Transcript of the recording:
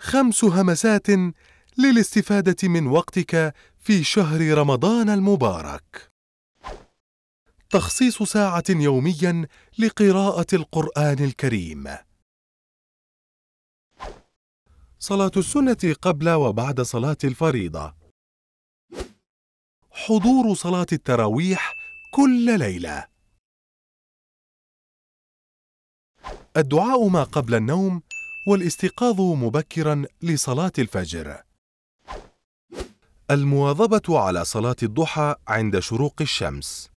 خمس همسات للاستفادة من وقتك في شهر رمضان المبارك. تخصيص ساعة يوميا لقراءة القرآن الكريم. صلاة السنة قبل وبعد صلاة الفريضة. حضور صلاة التراويح كل ليلة. الدعاء ما قبل النوم والاستيقاظ مبكرا لصلاة الفجر. المواظبة على صلاة الضحى عند شروق الشمس.